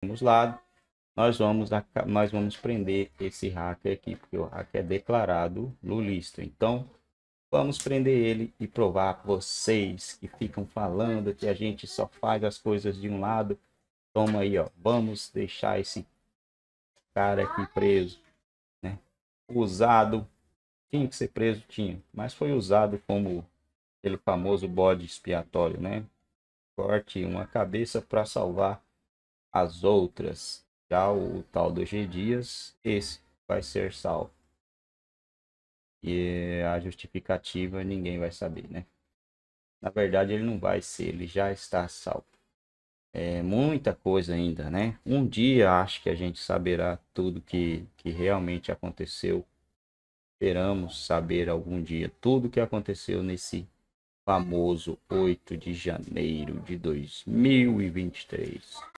temos lado, nós vamos, nós vamos prender esse hacker aqui, porque o hacker é declarado lulista. Então, vamos prender ele e provar para vocês que ficam falando que a gente só faz as coisas de um lado. Toma aí, ó. Vamos deixar esse cara aqui preso, né? Usado, tinha que ser preso, tinha, mas foi usado como aquele famoso bode expiatório, né? Corte uma cabeça para salvar as outras. Já o tal do G Dias, esse vai ser salvo. E a justificativa ninguém vai saber, né? Na verdade, ele não vai ser, ele já está salvo. É muita coisa ainda, né? Um dia acho que a gente saberá tudo que, que realmente aconteceu. Esperamos saber algum dia tudo que aconteceu nesse famoso 8 de janeiro de 2023.